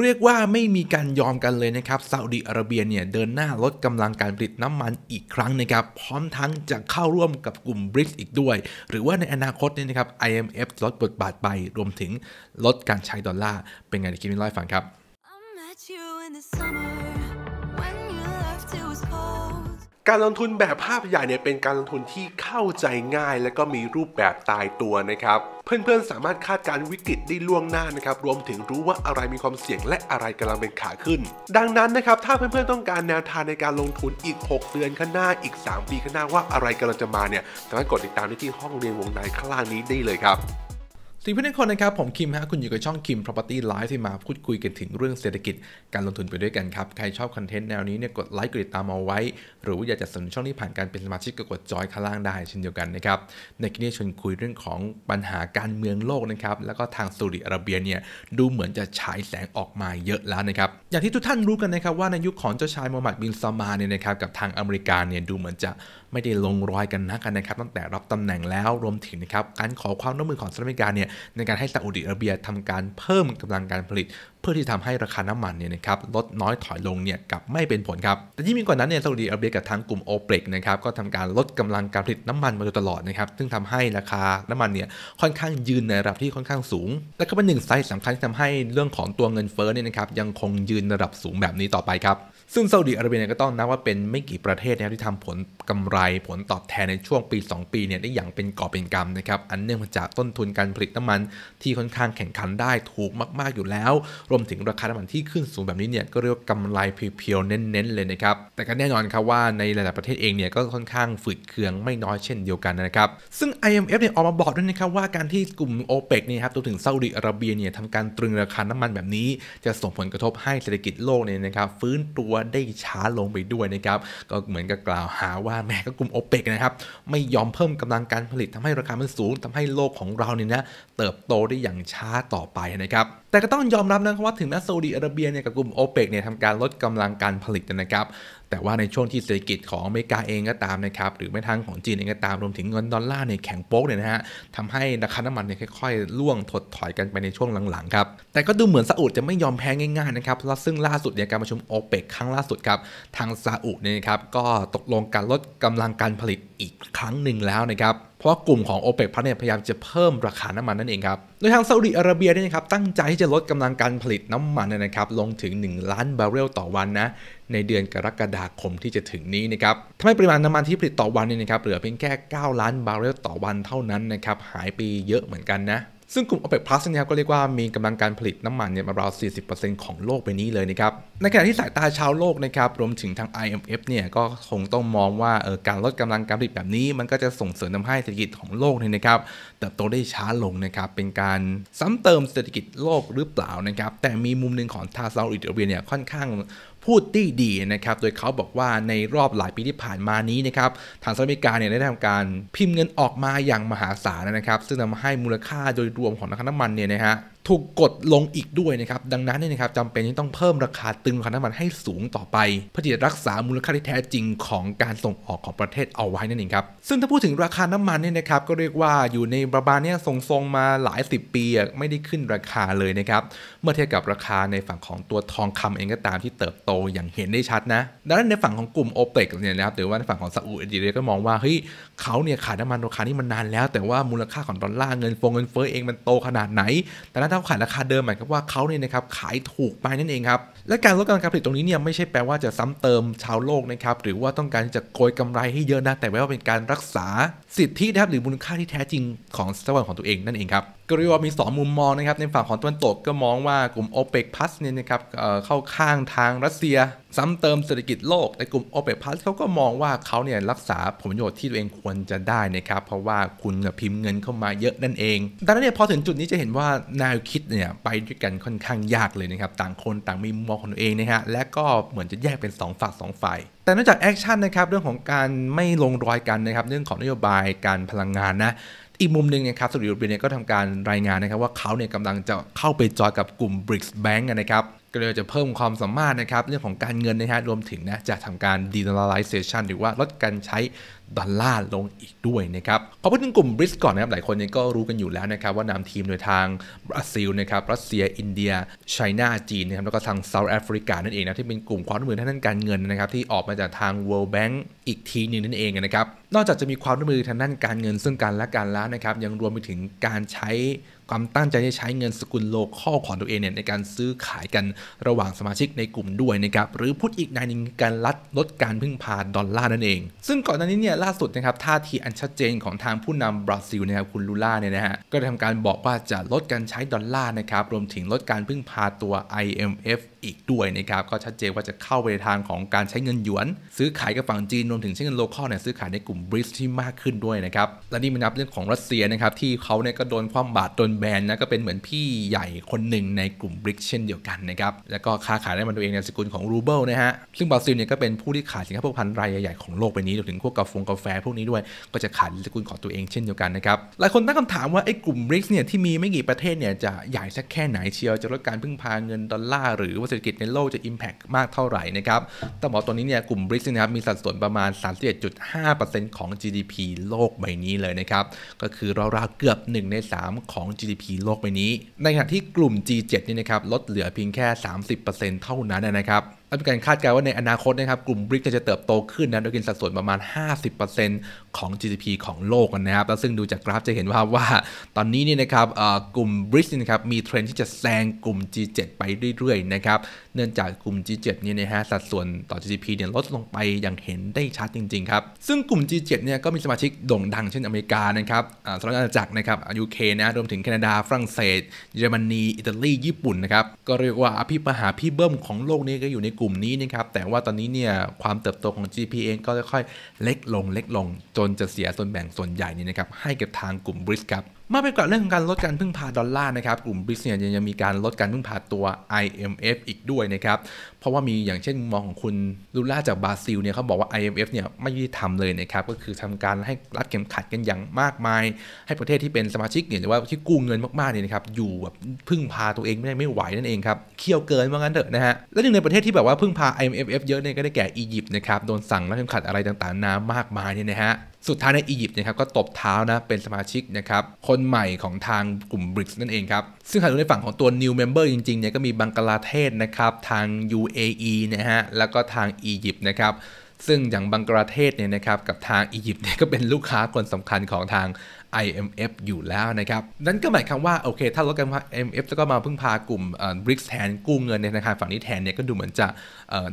เรียกว่าไม่มีการยอมกันเลยนะครับซาอุดิอาระเบียเนี่ย เดินหน้าลดกำลังการผลิตน้ำมันอีกครั้งนะครับ พร้อมทั้งจะเข้าร่วมกับกลุ่มบริกอีกด้วย หรือว่าในอนาคตเนี่ยนะครับ IMF ลดบทบาทไปรวมถึงลดการใช้ดอลลาร์เป็นไงเี๋คิดเ่าร้อยฟังครับการลงทุนแบบภาพใหญ่เนี่ยเป็นการลงทุนที่เข้าใจง่าย และก็มีรูปแบบตายตัวนะครับเพื่อนๆสามารถคาดการวิกฤตได้ล่วงหน้านะครับ รวมถึงรู้ว่าอะไรมีความเสี่ยงและอะไรกำลังเป็นขาขึ้น ดังนั้นนะครับถ้าเพื่อนๆต้องการแนวทางในการลงทุนอีก 6เดือนข้างหน้าอีก3ปีข้างหน้าว่าอะไรกำลังจะมาเนี่ยสามารถกดติดตามได้ที่ห้องเรียนวงในข้างล่างนี้ได้เลยครับสวัสดีเพื่อนๆคนนะครับ ผมคิมฮะ คุณอยู่กับช่องคิม Property Live ที่มาพูดคุยกันถึงเรื่องเศรษฐกิจการลงทุนไปด้วยกันครับ ใครชอบคอนเทนต์แนวนี้เนี่ยกดไลค์กดติดตามเอาไว้ หรืออยากจะสนุช่องนี้ผ่านการเป็นสมาชิกก็กดจอยข้างล่างได้เช่นเดียวกันนะครับ ในคลิปนี้ชวนคุยเรื่องของปัญหาการเมืองโลกนะครับ แล้วก็ทางซาอุดิอาระเบียเนี่ยดูเหมือนจะฉายแสงออกมาเยอะแล้วนะครับอย่างที่ทุกท่านรู้กันนะครับว่าในยุคของเจ้าชายมูฮัมหมัดบินซามาเนี่ยนะครับกับทางอเมริกาเนี่ยดูเหมือนจะไม่ได้ลงรอยกันนักนะครับตั้งแต่รับตำแหน่งแล้วรวมถึงนะครับการขอความร่วมมือของสหรัฐอเมริกาเนี่ยในการให้ซาอุดิอาระเบียทำการเพิ่มกำลังการผลิตพื่อที่ทำให้ราคาน้ำมันเนี่ยนะครับลดน้อยถอยลงเนี่ยกับไม่เป็นผลครับแต่ยิ่งมีกว่านั้นเนี่ยซาอุดีอาระเบียกับทางกลุ่มโอเปกนะครับก็ทำการลดกำลังการผลิตน้ำมันมาโดยตลอดนะครับซึ่งทำให้ราคาน้ำมันเนี่ยค่อนข้างยืนในระดับที่ค่อนข้างสูง และก็เป็นหนึ่งไซส์สำคัญที่ทำให้เรื่องของตัวเงินเฟ้อเนี่ยนะครับยังคงยืนระดับสูงแบบนี้ต่อไปครับซึ่งซาอุดีอาระเบียก็ต้องนับว่าเป็นไม่กี่ประเทศนะที่ทำผลกำไรผลตอบแทนในช่วงปี 2 ปีเนี่ยได้อย่างเป็นก่อเป็นกำนะครับอันเนื่องมาจากต้นทุนการผลิตน้ำมันที่ค่อนข้างแข่งขันได้ถูกมาก ๆอยู่แล้วรวมถึงราคาน้ำมันที่ขึ้นสูงแบบนี้เนี่ยก็เรียกว่ากำไรเพียวๆเน้นๆ เลยนะครับ แต่ก็แน่นอนครับว่าในหลายๆประเทศเองเนี่ยก็ค่อนข้างฝืดเคืองไม่น้อยเช่นเดียวกันนะครับ ซึ่ง IMF เนี่ยออกมาบอกด้วยนะครับว่าการที่กลุ่ม o เปกเนี่ยครับตัวถึงซาอุดิอาระเบียเนี่ยทำการตรึงราคาน้ามันแบบนี้ จะส่งผลกระทบให้เศรษฐกิจโลกเนี่ยนะครับฟื้นตัวได้ช้าลงไปด้วยนะครับก็เหมือนกับกล่าวหาว่าแม้ก็กลุ่ม o เปกนะครับไม่ยอมเพิ่มกำลังการผลิตทำให้ราคามันสูง ทำให้โลกของเราเนี่ยนะเติบโตได้อย่างช้าต่อไปนะครับแต่ก็ต้องยอมรับนะครับว่าถึงแม้ซาอุดีอาระเบียเนี่ยกับกลุ่มโอเปกเนี่ยทำการลดกำลังการผลิตนะครับ แต่ว่าในช่วงที่เศรษฐกิจของอเมริกาเองก็ตามนะครับ หรือแม้ทั้งของจีนเองก็ตามรวมถึงเงินดอลลาร์ในแข็งโป๊กเนี่ยนะฮะทำให้ราคาน้ำมันเนี่ยค่อยๆล่วงถดถอยกันไปในช่วงหลังๆครับแต่ก็ดูเหมือนซาอุดจะไม่ยอมแพ้ง่ายๆนะครับและวซึ่งล่าสุดเนี่ยการประชุมโอเปกครั้งล่าสุดครับ ทางซาอุดเนี่ยครับก็ตกลงการลดกำลังการผลิตอีกครั้งหนึ่งแล้วนะครับพราะกลุ่มของ o p e ปพัทเนี่ยพยายามจะเพิ่มราคาน้ำมันนั่นเองครับ โดยทางซาอุดิอาระเบียเนี่ยนะครับตั้งใจที่จะลดกำลังการผลิตน้ำมันนะครับลงถึง 1 ล้านบาร์เรลต่อวันนะในเดือนกรกฎาคมที่จะถึงนี้นะครับทำให้ปริมาณน้ำมันที่ผลิตต่อวันเนี่ยนะครับเหลือเพียงแค่9 ล้านบาร์เรลต่อวันเท่านั้นนะครับหายไปเยอะเหมือนกันนะซึ่งกลุ่ม OPEC Plus นะครับก็เรียกว่ามีกำลังการผลิตน้ำมันเนี่ยมาราว40%ของโลกไปนี้เลยนะครับในขณะที่สายตาชาวโลกนะครับรวมถึงทาง IMF เนี่ยก็คงต้องมองว่าออการลดกำลังการผลิตแบบนี้ มันก็จะส่งเสริมทำให้เศรษฐกิจของโลกเนี่ยนะครับเติบโตได้ช้าลงนะครับเป็นการซ้ำเติมเศรษฐกิจโลกหรือเปล่านะครับ แต่มีมุมหนึ่งของทาซาอุดิอาระเบียเนี่ยค่อนข้างพูดที่ดีนะครับ โดยเขาบอกว่าในรอบหลายปีที่ผ่านมานี้นะครับทางสหรัฐอเมริกาเนี่ยได้ทำการพิมพ์เงินออกมาอย่างมหาศาลนะครับ ซึ่งทำให้มูลค่าโดยรวมของน้ำมันเนี่ยนะฮะถูกกดลงอีกด้วยนะครับดังนั้นเนี่ยนะครับจำเป็นที่ต้องเพิ่มราคาตึงของน้ำมันให้สูงต่อไปเพื่อที่จะรักษามูลค่าที่แท้จริงของการส่งออกของประเทศเอาไว้นั่นเองครับซึ่งถ้าพูดถึงราคาน้ำมันเนี่ยนะครับก็เรียกว่าอยู่ในประมาณเนี่ยทรงๆมาหลาย 10 ปีไม่ได้ขึ้นราคาเลยนะครับเมื่อเทียบกับราคาในฝั่งของตัวทองคำเองก็ตามที่เติบโตอย่างเห็นได้ชัดนะดังนั้นในฝั่งของกลุ่มโอเปกเนี่ยนะครับหรือว่าในฝั่งของซาอุดิอาระเบียก็มองว่าเฮ้ยเขาเนี่ยขาดน้ำมันราคานี้มันนานแล้ว แต่ว่ามูลค่าของดอลลาร์เงินฟงเงินเฟ้อเองมันโตขนาดไหนแต่้ถ้าขายราคาเดิมหมายความว่าเขาเนี่ยนะครับขายถูกไปนั่นเองครับและการลดการผลิตตรงนี้เนี่ยไม่ใช่แปลว่าจะซ้ำเติมชาวโลกนะครับหรือว่าต้องการจะโกยกำไรให้เยอะนะแต่ว่าเป็นการรักษาสิทธินะครับหรือมูลค่าที่แท้จริงของทรัพย์ของตัวเองนั่นเองครับก็เรียกว่ามี 2 มุมมองนะครับในฝั่งของตะวันตกก็มองว่ากลุ่ม o p e ป Plus เนี่ยนะครับเข้าข้างทางรัสเซียซ้ำเติมเศรษฐกิจโลก แต่กลุ่ม o p e ป Plus เขาก็มองว่าเขาเนี่ยรักษาผลประโยชน์ที่ตัวเองควรจะได้นะครับเพราะว่าคุณพิมพ์เงินเข้ามาเยอะนั่นเองดังนั้นเนี่ยพอถึงจุดนี้จะเห็นว่าแนวคิดเนี่ยไปด้วยกันค่อนข้างยากเลยนะครับต่างคนต่างมีมุมมองของตัวเองนะฮะและก็เหมือนจะแยกเป็น2ฝั่ง2ฝ่ายแต่นอกจากแอคชั่นนะครับเรื่องของการไม่ลงรอยกันนะครับเรื่องของนโยบายการพลังงานนะอีกมุมหนึ่งนะครับ สุริโอเปียเนี่ยก็ทำการรายงานนะครับ ว่าเขาเนี่ยกำลังจะเข้าไปจอยกับกลุ่ม BRICS Bank นะครับ ก็เลยจะเพิ่มความสามารถนะครับ เรื่องของการเงินนะฮะรวมถึงนะจะทำการ d e n a l a r i z a t i o n หรือว่าลดการใช้ดอลลาร์ลงอีกด้วยนะครับขอพูดถึงกลุ่มบริสก่อนนะครับ หลายคนก็รู้กันอยู่แล้วนะครับว่านำทีมโดยทางบราซิลนะครับ รัสเซีย อินเดีย ไชน่า จีนนะครับ แล้วก็ทางเซาท์แอฟริกา นั่นเองนะที่เป็นกลุ่มความร่วมมือทางด้านการเงินนะครับที่ออกมาจากทาง World Bank อีกทีนึงนั่นเองนะครับ นอกจากจะมีความร่วมมือทางด้านการเงินซึ่งกันและกันแล้วนะครับ ยังรวมไปถึงการใช้ความตั้งใจที่ใช้เงินสกุลโลคอลของตัวเองเนี่ยในการซื้อขายกันระหว่างสมาชิกในกลุ่มด้วยนะครับหรือพูดอีกนาหนึ่งการลัดลดการพึ่งพาดอลลาร์นั่นเอง ซึ่งก่อนหน้านี้เนี่ยล่าสุดนะครับท่าทีอันชัดเจนของทางผู้นำบราซิลนะครับคุณลูล่าเนี่ยนะฮะก็ได้ทำการบอกว่าจะลดการใช้ดอลลาร์นะครับรวมถึงลดการพึ่งพาตัว IMF อีกด้วยนะครับก็ชัดเจนว่าจะเข้าไปในทางของการใช้เงินหยวน ซื้อขายกับฝั่งจีนรวมถึงใช้เงินโลคอลเนี่ยซื้อขายในกลุ่มบริสที่มากขึ้นด้วยนะครับ และนี่มันนับเรื่องของรัสเซียนะครับที่เขาเนี่ยก็โดนความบาดโดนแบนนะก็เป็นเหมือนพี่ใหญ่คนหนึ่งในกลุ่มบริสเช่นเดียวกันนะครับ แล้วก็ค้าขายได้มันตัวเองในสกุลของรูเบิลนะฮะซึ่งบราซิลเนี่ยก็เป็นผู้ที่ขายสินค้าพวกพันรายใหญ่ของโลกไปนี้รวมถึงพวกกาแฟกาแฟพวกนี้ด้วยก็จะขายสกุลของตัวเองเช่นเดียวกันนะครับหลายคนตั้งคำถามว่าไอ้กลุ่มบริสเนี่ยที่มีไม่กี่ประเทศเนี่ยจะใหญ่สักแค่ไหนเชียวจะลดการพึ่งพาเงินดอลลาร์หรือว่าเศรษฐกิจในโลกจะ Impact มากเท่าไหร่นะครับต้องบอกตัวนี้เนี่ยกลุ่มบริทนะครับมีสัดส่วนประมาณ 31.5%ของ GDP โลกใบนี้เลยนะครับ ก็คือราวๆ เกือบ 1 ใน 3 ของ GDP โลกใบนี้ ในขณะที่กลุ่ม G7 นี่นะครับลดเหลือเพียงแค่ 30%เท่านั้นนะครับแเป็นการคาดการณ์ว่าในอนาคตนะครับกลุ่มบริกจะเติบโตขึ้นนะโดยกินสัดส่วนประมาณ 50%ของ GDP ของโลกนะครับแล้วซึ่งดูจากกราฟจะเห็นว่าว่าตอนนี้นี่นะครับกลุ่มบริกนะครับมีเทรนที่จะแซงกลุ่ม G7 ไปเรื่อยๆนะครับเนื่องจากกลุ่ม G7 นี่นะฮะสัดส่วนต่อ GDP เนี่ยลดลงไปอย่างเห็นได้ชัดจริงๆครับซึ่งกลุ่ม G7 เนี่ยก็มีสมาชิกโด่งดังเช่นอเมริกานะครับสหรัฐอเมริกานะครับยูเคนะรวมถึงแคนาดาฝรั่งเศสเยอรมนีอิตาลีญี่ปุ่นนะครับก็เรียกว่าอภิมหาพี่เบิ้มของโลกนี้ก็อยู่ในกลุ่มนี้นะครับ แต่ว่าตอนนี้เนี่ย ความเติบโตของ GP เองก็ค่อยๆ เล็กลงเล็กลง จนจะเสียส่วนแบ่งส่วนใหญ่นี่นะครับให้กับทางกลุ่มบริษครับมาไปกว่าเรื่องของการลดการพึ่งพาดอลลาร์นะครับ กลุ่มบริษัทยัยยังมีการลดการพึ่งพาตัว IMF อีกด้วยนะครับ เพราะว่ามีอย่างเช่นมองของคุณลูล่าจากบราซิลเนี่ยเขาบอกว่า IMF เนี่ย ไม่ยุติธรรมเลยนะครับ ก็คือทำการให้รัดเข็มขัดกันอย่างมากมาย ให้ประเทศที่เป็นสมาชิกเนี่ยหรือว่าที่กู้เงินมาก ๆ เนี่ยนะครับ อยู่แบบพึ่งพาตัวเองไม่ได้ไม่ไหวนั่นเองครับเคี่ยวเกินว่างั้นเถอะนะฮะ และหนึ่งในประเทศที่แบบว่าพึ่งพา IMF เยอะเนี่ยก็ได้แก่อียิปต์นะครับ โดนสั่งรัดเข็มขัดอะไรต่าง ๆ นานามากมายเนี่ยนะฮะสุดท้ายในอียิปต์นะครับก็ตบเท้านะเป็นสมาชิกนะครับคคนใหม่ของทางกลุ่ม BRICS นั่นเองครับ ซึ่งหากดูในฝั่งของตัว new member จริงๆ เนี่ยก็มีบังกลาเทศนะครับ ทาง UAE นะฮะ แล้วก็ทางอียิปต์นะครับ ซึ่งอย่างบังกลาเทศเนี่ยนะครับ กับทางอียิปต์เนี่ยก็เป็นลูกค้าคนสำคัญของทาง IMF อยู่แล้วนะครับ นั่นก็หมายความว่า โอเค ถ้าลดกัร IMF แล้วก็มาพึ่งพากลุ่มบริกแทนกู้เงินในธนาคารฝั่งนี้แทนเนี่ยก็ดูเหมือนจะ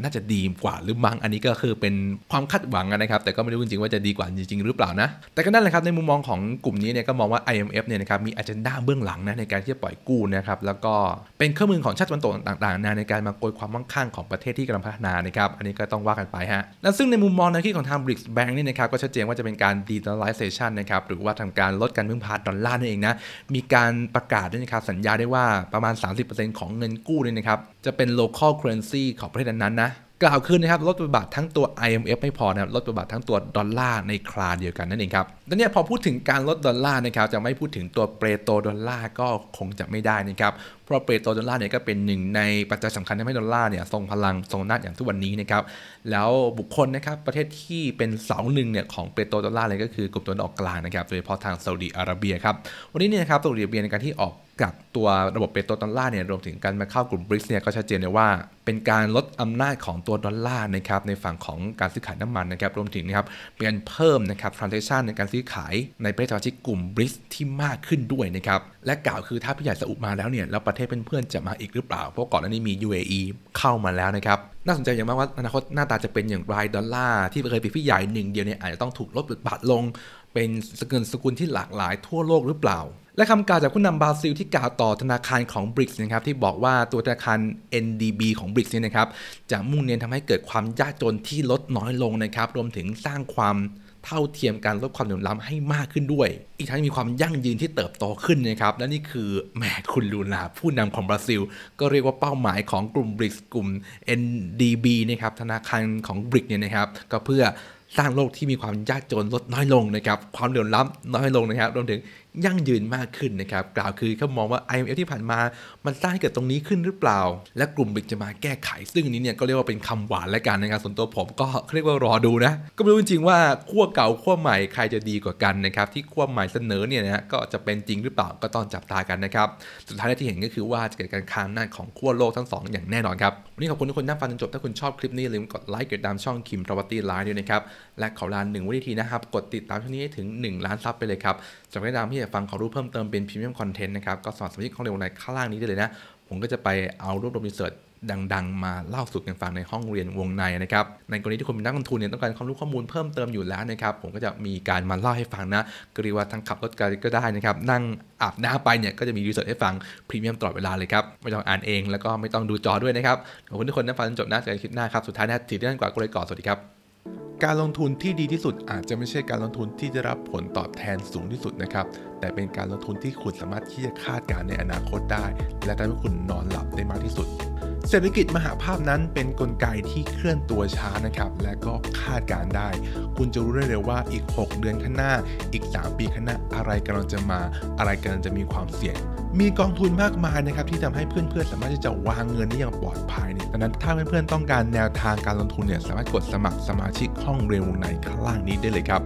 น่าจะดีกว่าหรือมั้งอันนี้ก็คือเป็นความคาดหวังนะครับ แต่ก็ไม่รู้จริง ๆ ว่าจะดีกว่าจริงๆ หรือเปล่านะ แต่ก็นั่นแหละครับ ในมุมมองของกลุ่มนี้เนี่ยก็มองว่า IMF เนี่ยนะครับมีอ g e น d าเบื้องหลังนะในการที่จะปล่อยกู้นะครับ แล้วก็เป็นเครื่องมือของชาติตะวันตกต่างๆนะในการมาโกยความมั่งคั่งของประเทศที่กำลังพัฒนานะครับ อันนี้ก็ต้องว่ากันไปฮะและซึ่งในมุมมองในที่ของทางบริกแบงค์นี่นะครับก็ชัดเจนว่าจะเป็นการ d e n a l i z a t i o n นะครับหรือว่าทำการการลดการพึ่งพาดอลลาร์นั่นเองนะ มีการประกาศด้วยนะครับ สัญญาได้ว่าประมาณ 30%ของเงินกู้เนี่ยนะครับ จะเป็น local currency ของประเทศนั้นนะกล่าวคือนะครับลดบทบาททั้งตัว IMF ไม่พอนะครับลดบทบาททั้งตัวดอลลาร์ในคลาเดียวกันนั่นเองครับแล้วเนี่ยพอพูดถึงการลดดอลลาร์นะครับจะไม่พูดถึงตัวเปโตรดอลลาร์ก็คงจะไม่ได้นะครับ เพราะเปโตรดอลลาร์เนี่ยก็เป็นหนึ่งในปัจจัยสำคัญที่ให้ดอลลาร์เนี่ยทรงพลังทรงนาดอย่างทุกวันนี้นะครับ แล้วบุคคลนะครับประเทศที่เป็นเสาหนึ่งเนี่ยของเปโตรดอลลาร์เลยก็คือกลุ่มตัวนออกกลางนะครับโดยเฉพาะทางซาอุดีอาระเบียครับ วันนี้เนี่ยครับซาอุดีอาระเบียในการที่ออกกับตัวระบบเปโตรดอลลาร์เนี่ยรวมถึงการมาเข้ากลุ่มบริสเนี่ยก็ชัดเจนเลยว่าเป็นการลดอำนาจของตัวดอลลาร์นะครับในฝั่งของการซื้อขายน้ำมันนะครับรวมถึงนะครับเป็นการเพิ่มนะครับฟรานเซชันในการซื้อขายในประเทศสมาชิกกลุ่มบริสที่มากขึ้นด้วยนะครับและกล่าวคือถ้าพี่ใหญ่ซาอุมาแล้วเนี่ยแล้วประเทศเป็นเพื่อนจะมาอีกหรือเปล่า เพราะก่อนหน้านี้มี UAE เข้ามาแล้วนะครับ น่าสนใจอย่างมากว่าอนาคตหน้าตาจะเป็นอย่างไรดอลลาร์ ที่เคยเป็นพี่ใหญ่หนึ่งเดียวเนี่ยอาจจะต้องถูกลดบาทลงเป็นสกุลสกุลที่หลากหลายทั่วโลกหรือเปล่า และคำกล่าวจากผู้นำบราซิลที่กล่าวต่อธนาคารของบริก์นะครับที่บอกว่าตัวธนาคาร NDB ของบริกเนี่ยนะครับจะมุ่งเน้นทำให้เกิดความยากจนที่ลดน้อยลงนะครับรวมถึงสร้างความเท่าเทียมการลดความเหลื่อมล้ำให้มากขึ้นด้วย อีกทั้งมีความยั่งยืนที่เติบโตขึ้นนะครับ และนี่คือแมมคุณลูนาผู้นำของบราซิล ก็เรียกว่าเป้าหมายของกลุ่มบริกกลุ่ม NDB นะครับธนาคารของบริกเนี่ยนะครับก็เพื่อสร้างโลกที่มีความยากจนลดน้อยลงนะครับความเหลื่อมล้ำน้อยลงนะครับรวมถึงยั่งยืนมากขึ้นนะครับกล่าวคือเขามองว่า IMF ที่ผ่านมา มันสร้างให้เกิดตรงนี้ขึ้นหรือเปล่า และกลุ่มบิ๊กจะมาแก้ไขซึ่งนี้เนี่ยก็เรียกว่าเป็น คำหวานและกรในะครับส่วนตัวผม ก็เรียกว่ารอดูนะก็ไม่รู้จริงๆว่าขั้วเก่าขั้วใหม่ใครจะดีกว่ากันนะครับ ที่ขั้วใหม่เสนอเนี่ยนะก็จะเป็นจริงหรือเปล่าก็ต้องจับตากันนะครับสุดท้ายที่เห็นก็คือว่าจะเกิดการค้างหน้าของขั้วโลกทั้งสองอย่างแน่นอนครับวันนี้ขอบคุณทุกคนที่ฟังจนจบถ้าคุณชอบคลิปนี้อย่าลืมกดไลค์กดตามช่องคิมพราวตี้ไลน์ด้วยนะครับและขอลาหนึ่งวิธีนะครับกดติดตามช่องนี้ให้ถึง1ล้านซับไปเลยครับจะไม่นำที่อยากฟังขอารู้เพิ่มเติมเป็นพรีเมียมคอนเทนต์นะครับก็สอนสมาชิกของเรวในข้างล่างนี้ได้เลยนะผมก็จะไปเอารวบรวมรีเสิร์ชดัง ๆ มาเล่าสูดกันฟังในห้องเรียนวงในนะครับในกรณีที่คุณเป็นนักลงทุนเนี่ยต้องการความรู้ข้อมูลเพิ่มเติมอยู่แล้วนะครับผมก็จะมีการมาเล่าให้ฟังนะกรีว่าทั้งขับรถก็ได้นะครับนั่งอาบน้ำไปเนี่ยก็จะมีรีเสิร์ชให้ฟังพรีเมียมตลอดเวลาเลยครับไม่ต้องอ่านเองแล้วก็ไม่ต้องดูจอด้วยนะครับขอบคุณทุกคนที่ฟังจนจบนะเจอกันคลิปหน้าครับสุดท้ายนะถือเรื่องกว่าก็เลยก่อสวัสดีครับการลงทุนที่ดีที่สุดอาจจะไม่ใช่การลงทุนที่จะรับผลตอบแทนสูงที่สุดนะครับแต่เป็นการลงทุนที่คุณสามารถที่จะคาดการณ์ในอนาคตได้และทำให้คุณนอนหลับได้มากที่สุดเศรษฐกิจมหาภาพนั้นเป็นนกลไกที่เคลื่อนตัวช้านะครับและก็คาดการได้ คุณจะรู้ได้เลยว่าอีก 6เดือนข้างหน้าอีก 3 ปีข้างหน้าอะไรกำลังจะมาอะไรกำลังจะมีความเสี่ยง มีกองทุนมากมายนะครับที่ทำให้เพื่อนๆสามารถที่จะวางเงินได้อย่างปลอดภัยเนี่ยดังนั้นถ้าเพื่อนๆต้องการแนวทางการลงทุนเนี่ยสามารถกดสมัครสมาชิกห้องเรียนวงในข้างล่างนี้ได้เลยครับ